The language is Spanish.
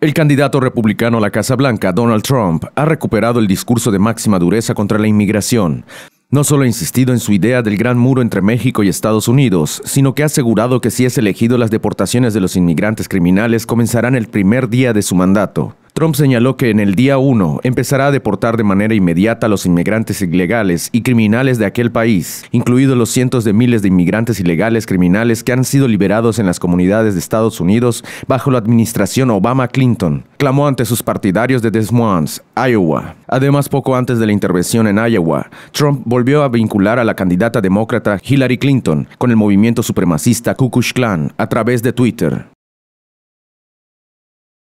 El candidato republicano a la Casa Blanca, Donald Trump, ha recuperado el discurso de máxima dureza contra la inmigración. No solo ha insistido en su idea del gran muro entre México y Estados Unidos, sino que ha asegurado que si es elegido las deportaciones de los inmigrantes criminales comenzarán el primer día de su mandato. Trump señaló que en el día 1 empezará a deportar de manera inmediata a los inmigrantes ilegales y criminales de aquel país, incluidos los cientos de miles de inmigrantes ilegales criminales que han sido liberados en las comunidades de Estados Unidos bajo la administración Obama-Clinton, clamó ante sus partidarios de Des Moines, Iowa. Además, poco antes de la intervención en Iowa, Trump volvió a vincular a la candidata demócrata Hillary Clinton con el movimiento supremacista Ku Klux Klan a través de Twitter.